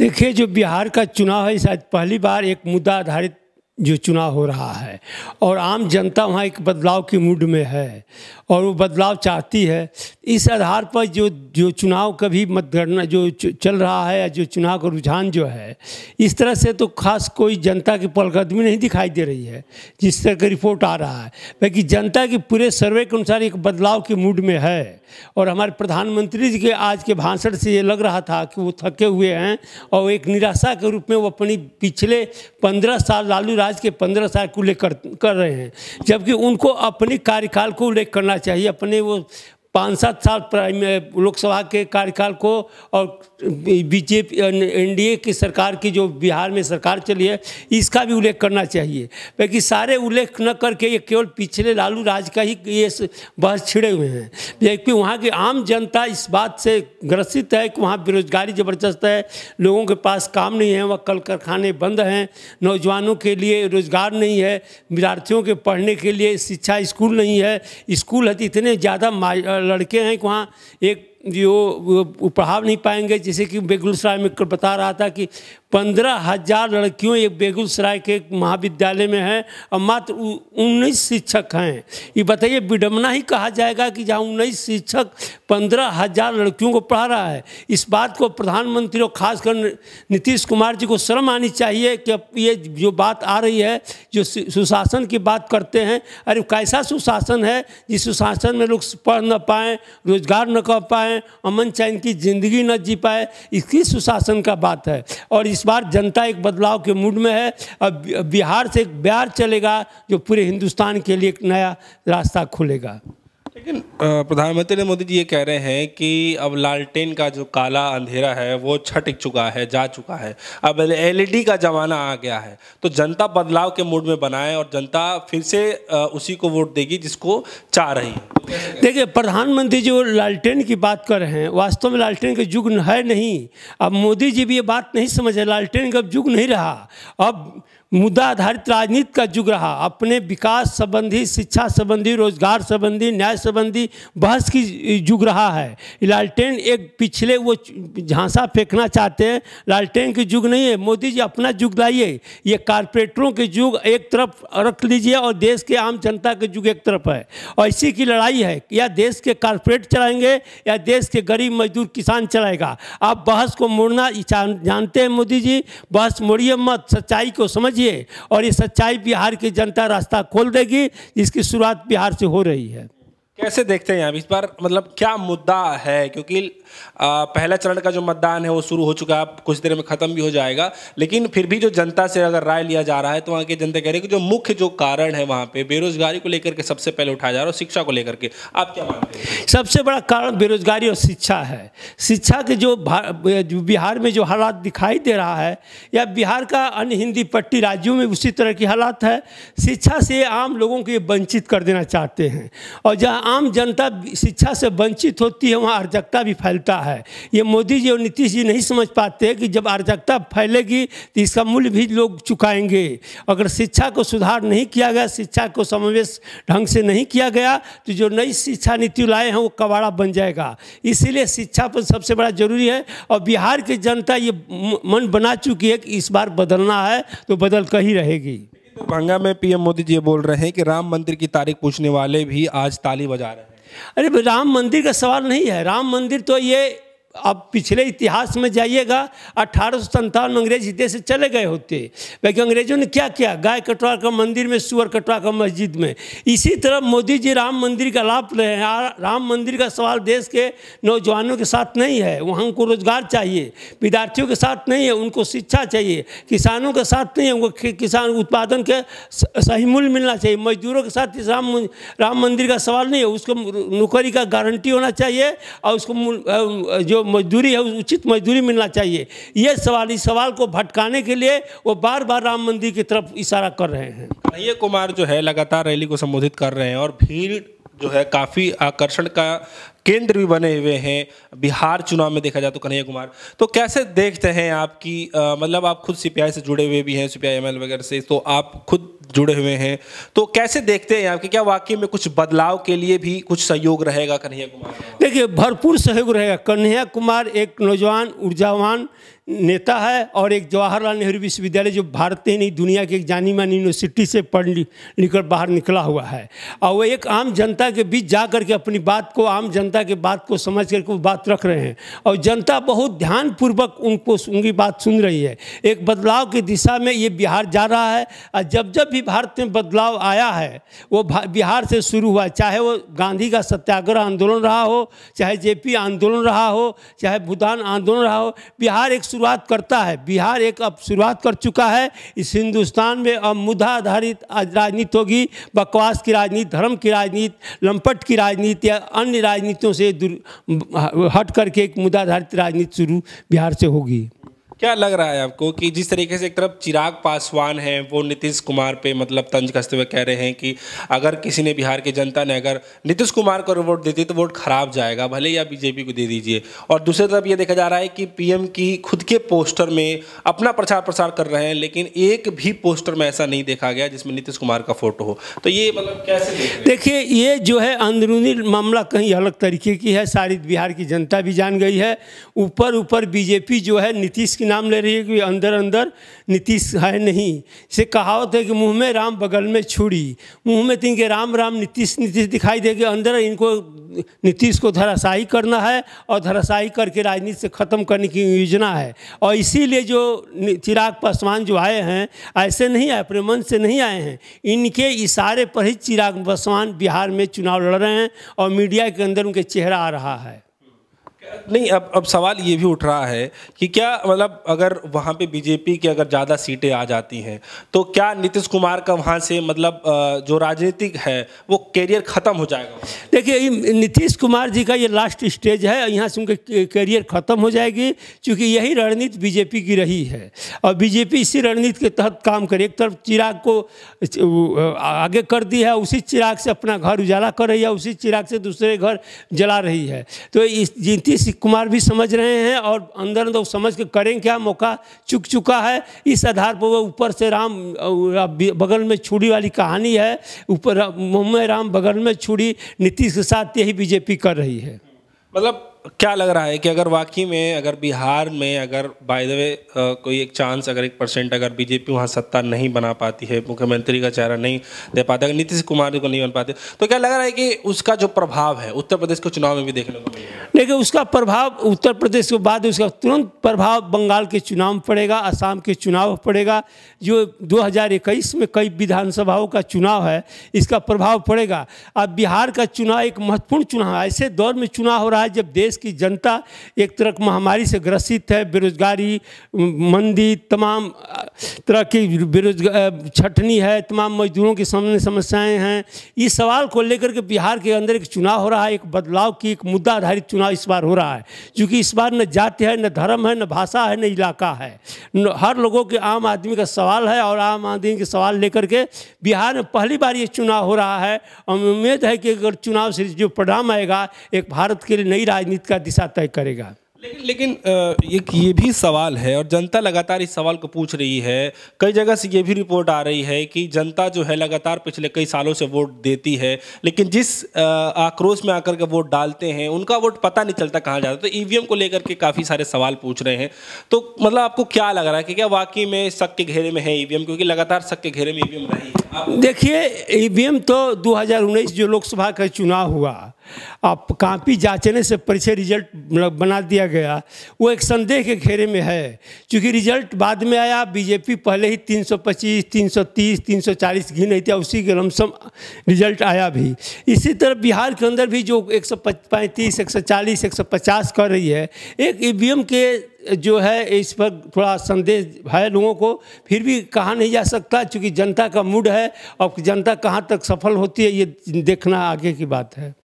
देखिए जो बिहार का चुनाव है शायद पहली बार एक मुद्दा आधारित जो चुनाव हो रहा है और आम जनता वहाँ एक बदलाव के मूड में है और वो बदलाव चाहती है इस आधार पर जो जो चुनाव का भी मतगणना जो चल रहा है या जो चुनाव का रुझान जो है इस तरह से तो खास कोई जनता की पलकदमी नहीं दिखाई दे रही है जिस तरह का रिपोर्ट आ रहा है बल्कि जनता के पूरे सर्वे के अनुसार एक बदलाव के मूड में है और हमारे प्रधानमंत्री जी के आज के भाषण से ये लग रहा था कि वो थके हुए हैं और एक निराशा के रूप में वो अपनी पिछले पंद्रह साल लालू राज के पंद्रह साल को उल्लेख कर कर रहे हैं जबकि उनको अपने कार्यकाल को उल्लेख करना चाहिए अपने वो पाँच सात साल प्राइम लोकसभा के कार्यकाल को और बीजेपी एनडीए की सरकार की जो बिहार में सरकार चली है इसका भी उल्लेख करना चाहिए बल्कि सारे उल्लेख न करके ये केवल पिछले लालू राज का ही ये बहस छिड़े हुए हैं जबकि वहाँ की आम जनता इस बात से ग्रसित है कि वहाँ बेरोजगारी ज़बरदस्त है लोगों के पास काम नहीं है वह कल कारखाने बंद हैं नौजवानों के लिए रोज़गार नहीं है विद्यार्थियों के पढ़ने के लिए शिक्षा स्कूल नहीं है स्कूल है तो इतने ज़्यादा लड़के हैं कि वहाँ एक जो पढ़ा नहीं पाएंगे जैसे कि बेगूसराय में बता रहा था कि पंद्रह हजार लड़कियों एक बेगूसराय के महाविद्यालय में हैं और मात्र उन्नीस शिक्षक हैं ये बताइए विडम्बना ही कहा जाएगा कि जहाँ उन्नीस शिक्षक पंद्रह हजार लड़कियों को पढ़ा रहा है इस बात को प्रधानमंत्री और खासकर नीतीश कुमार जी को शर्म आनी चाहिए कि ये जो बात आ रही है जो सुशासन की बात करते हैं अरे कैसा सुशासन है जिस सुशासन में लोग पढ़ न पाएँ रोजगार न कर पाएँ अमन चैन की ज़िंदगी न जी पाए इसकी सुशासन का बात है और इस बार जनता एक बदलाव के मूड में है अब बिहार से एक बिहार चलेगा जो पूरे हिंदुस्तान के लिए एक नया रास्ता खुलेगा लेकिन प्रधानमंत्री मोदी जी ये कह रहे हैं कि अब लालटेन का जो काला अंधेरा है वो छट चुका है जा चुका है अब एलईडी का ज़माना आ गया है तो जनता बदलाव के मूड में बनाए और जनता फिर से उसी को वोट देगी जिसको चाह रही तो देखिए प्रधानमंत्री जी लालटेन की बात कर रहे हैं वास्तव में लालटेन का युग है नहीं अब मोदी जी भी ये बात नहीं समझ रहे लालटेन का युग नहीं रहा अब मुद्दा आधारित राजनीति का युग रहा अपने विकास संबंधी शिक्षा संबंधी रोजगार संबंधी न्याय संबंधी बहस की युग रहा है लालटेन एक पिछले वो झांसा फेंकना चाहते हैं लालटेन की युग नहीं है मोदी जी अपना युग लाइए ये कारपोरेटरों के युग एक तरफ रख लीजिए और देश के आम जनता के युग एक तरफ है और इसी की लड़ाई है या देश के कारपोरेट चलाएंगे या देश के गरीब मजदूर किसान चलाएगा आप बहस को मोड़ना जानते हैं मोदी जी बहस मोड़िए मत सच्चाई को समझिए कीजिए और ये सच्चाई बिहार की जनता रास्ता खोल देगी इसकी शुरुआत बिहार से हो रही है कैसे देखते हैं आप इस बार मतलब क्या मुद्दा है क्योंकि आ, पहला चरण का जो मतदान है वो शुरू हो चुका है कुछ देर में ख़त्म भी हो जाएगा लेकिन फिर भी जो जनता से अगर राय लिया जा रहा है तो वहाँ की जनता कह रही है कि जो मुख्य जो कारण है वहाँ पे बेरोजगारी को लेकर के सबसे पहले उठाया जा रहा है और शिक्षा को लेकर के आप क्या मानते हैं सबसे बड़ा कारण बेरोजगारी और शिक्षा है शिक्षा के जो बिहार में जो हालात दिखाई दे रहा है या बिहार का अन्य हिंदी पट्टी राज्यों में उसी तरह की हालात है शिक्षा से आम लोगों को ये वंचित कर देना चाहते हैं और जहाँ आम जनता शिक्षा से वंचित होती है वहाँ अराजकता भी फैलता है ये मोदी जी और नीतीश जी नहीं समझ पाते कि जब अराजकता फैलेगी तो इसका मूल्य भी लोग चुकाएंगे अगर शिक्षा को सुधार नहीं किया गया शिक्षा को समावेश ढंग से नहीं किया गया तो जो नई शिक्षा नीति लाए हैं वो कबाड़ा बन जाएगा इसीलिए शिक्षा पर सबसे बड़ा जरूरी है और बिहार की जनता ये मन बना चुकी है कि इस बार बदलना है तो बदल कर ही रहेगी दरभंगा में पीएम मोदी जी बोल रहे हैं कि राम मंदिर की तारीख पूछने वाले भी आज ताली बजा रहे हैं अरे राम मंदिर का सवाल नहीं है राम मंदिर तो ये अब पिछले इतिहास में जाइएगा अठारह सौ संतावन अंग्रेज इतने से चले गए होते बाकी अंग्रेजों ने क्या किया गाय कटवा का मंदिर में सुअर कटवा का मस्जिद में इसी तरह मोदी जी राम मंदिर का लाभ रहे हैं राम मंदिर का सवाल देश के नौजवानों के साथ नहीं है वहाँ उनको रोजगार चाहिए विद्यार्थियों के साथ नहीं है उनको शिक्षा चाहिए किसानों के साथ नहीं है उनको किसान उत्पादन के सही मूल्य मिलना चाहिए मजदूरों के साथ इस राम राम मंदिर का सवाल नहीं है उसको नौकरी का गारंटी होना चाहिए और उसको जो मजदूरी है उचित मजदूरी मिलना चाहिए ये सवाल इस सवाल को भटकाने के लिए वो बार बार राम मंदिर की तरफ इशारा कर रहे हैं कन्हैया कुमार जो है लगातार रैली को संबोधित कर रहे हैं और भीड़ जो है काफ़ी आकर्षण का केंद्र भी बने हुए हैं बिहार चुनाव में देखा जाए तो कन्हैया कुमार तो कैसे देखते हैं आपकी आ, मतलब आप खुद सीपीआई से जुड़े हुए भी हैं सीपीआई एमएल वगैरह से तो आप खुद जुड़े हुए हैं तो कैसे देखते हैं आपके क्या वाकई में कुछ बदलाव के लिए भी कुछ सहयोग रहेगा कन्हैया कुमार देखिए भरपूर सहयोग रहेगा कन्हैया कुमार एक नौजवान ऊर्जावान नेता है और एक जवाहरलाल नेहरू विश्वविद्यालय जो भारत ही नहीं दुनिया की एक जानी मानी यूनिवर्सिटी से पढ़ निकल बाहर निकला हुआ है और वो एक आम जनता के बीच जा करके अपनी बात को आम जनता के बात को समझ करके वो बात रख रहे हैं और जनता बहुत ध्यानपूर्वक उनको उनकी बात सुन रही है एक बदलाव की दिशा में ये बिहार जा रहा है और जब जब भी भारत में बदलाव आया है वो बिहार से शुरू हुआ चाहे वो गांधी का सत्याग्रह आंदोलन रहा हो चाहे जे आंदोलन रहा हो चाहे भूदान आंदोलन रहा हो बिहार एक शुरुआत करता है बिहार एक अब शुरुआत कर चुका है इस हिंदुस्तान में अब मुद्दा आधारित राजनीति होगी बकवास की राजनीति धर्म की राजनीति लंपट की राजनीति या अन्य राजनीतियों से हट करके एक मुद्दा आधारित राजनीति शुरू बिहार से होगी क्या लग रहा है आपको कि जिस तरीके से एक तरफ चिराग पासवान है वो नीतीश कुमार पे मतलब तंज कसते हुए कह रहे हैं कि अगर किसी ने बिहार की जनता ने अगर नीतीश कुमार को वोट दे दी तो वोट खराब जाएगा भले ही आप बीजेपी को दे दीजिए और दूसरी तरफ ये देखा जा रहा है कि पीएम की खुद के पोस्टर में अपना प्रचार प्रसार कर रहे हैं लेकिन एक भी पोस्टर में ऐसा नहीं देखा गया जिसमें नीतीश कुमार का फोटो हो तो ये मतलब कैसे देखिए ये जो है अंदरूनी मामला कहीं अलग तरीके की है सारी बिहार की जनता भी जान गई है ऊपर ऊपर बीजेपी जो है नीतीश की नाम ले रही है कि अंदर अंदर नीतीश है नहीं इसे कहावत है कि मुंह में राम बगल में छुड़ी मुंह में तीन के राम राम नीतीश नीतीश दिखाई देगी अंदर इनको नीतीश को धराशाही करना है और धराशाही करके राजनीति से ख़त्म करने की योजना है और इसीलिए जो चिराग पासवान जो आए हैं ऐसे नहीं आए अपने मन से नहीं आए हैं इनके इशारे पर ही चिराग पासवान बिहार में चुनाव लड़ रहे हैं और मीडिया के अंदर उनके चेहरा आ रहा है नहीं अब अब सवाल ये भी उठ रहा है कि क्या मतलब अगर वहाँ पे बीजेपी की अगर ज़्यादा सीटें आ जाती हैं तो क्या नीतीश कुमार का वहाँ से मतलब जो राजनीतिक है वो कैरियर ख़त्म हो जाएगा देखिए नीतीश कुमार जी का ये लास्ट स्टेज है यहाँ से उनके कैरियर ख़त्म हो जाएगी क्योंकि यही रणनीति बीजेपी की रही है और बीजेपी इसी रणनीति के तहत काम करे एक तरफ चिराग को आगे कर दी है उसी चिराग से अपना घर उजाला कर रही है उसी चिराग से दूसरे घर जला रही है तो इस नीतीश कुमार भी समझ रहे हैं और अंदर अंदर समझ के करें क्या मौका चुक चुका है इस आधार पर वो ऊपर से राम बगल में छुड़ी वाली कहानी है ऊपर मोहम्मद राम बगल में छुड़ी नीतीश के साथ यही बीजेपी कर रही है मतलब क्या लग रहा है कि अगर वाकई में अगर बिहार में अगर बाय द वे कोई एक चांस अगर एक परसेंट अगर बीजेपी वहाँ सत्ता नहीं बना पाती है मुख्यमंत्री का चेहरा नहीं दे पाते अगर नीतीश कुमार को नहीं बन पाते तो क्या लग रहा है कि उसका जो प्रभाव है उत्तर प्रदेश के चुनाव में भी देखने को देखिए उसका प्रभाव उत्तर प्रदेश के बाद उसका तुरंत प्रभाव बंगाल के चुनाव पड़ेगा आसाम के चुनाव पड़ेगा जो दो में कई विधानसभाओं का चुनाव है इसका प्रभाव पड़ेगा अब बिहार का चुनाव एक महत्वपूर्ण चुनाव ऐसे दौर में चुनाव हो रहा है जब देश देश की जनता एक तरह महामारी से ग्रसित है बेरोजगारी मंदी तमाम तरह की बेरोजगार छटनी है तमाम मजदूरों की सामने समस्याएं हैं इस सवाल को लेकर के बिहार के अंदर एक चुनाव हो रहा है एक बदलाव की एक मुद्दा आधारित चुनाव इस बार हो रहा है क्योंकि इस बार न जाति है न धर्म है न भाषा है न इलाका है हर लोगों के आम आदमी का सवाल है और आम आदमी के सवाल लेकर के बिहार में पहली बार ये चुनाव हो रहा है और उम्मीद है कि अगर चुनाव से जो परिणाम आएगा एक भारत के लिए नई राजनीति का दिशा तय करेगा लेकिन लेकिन एक ये भी सवाल है और जनता लगातार इस सवाल को पूछ रही है कई जगह से ये भी रिपोर्ट आ रही है कि जनता जो है लगातार पिछले कई सालों से वोट देती है लेकिन जिस आक्रोश में आकर के वोट डालते हैं उनका वोट पता नहीं चलता कहाँ जाता तो ईवीएम को लेकर के काफ़ी सारे सवाल पूछ रहे हैं तो मतलब आपको क्या लग रहा है कि क्या वाकई में शक के घेरे में है ईवीएम क्योंकि लगातार शक के घेरे में ईवीएम रही है देखिए ईवीएम तो दो जो लोकसभा का चुनाव हुआ आप कापी जांचने से परिचय रिजल्ट मतलब बना दिया गया वो एक संदेह के घेरे में है क्योंकि रिजल्ट बाद में आया बीजेपी पहले ही 325, 330, 340 घी नहीं था उसी के लमसम रिजल्ट आया भी इसी तरह बिहार के अंदर भी जो एक सौ पचास कर रही है एक ई के जो है इस पर थोड़ा संदेह है लोगों को फिर भी कहा नहीं जा सकता क्योंकि जनता का मूड है और जनता कहाँ तक सफल होती है ये देखना आगे की बात है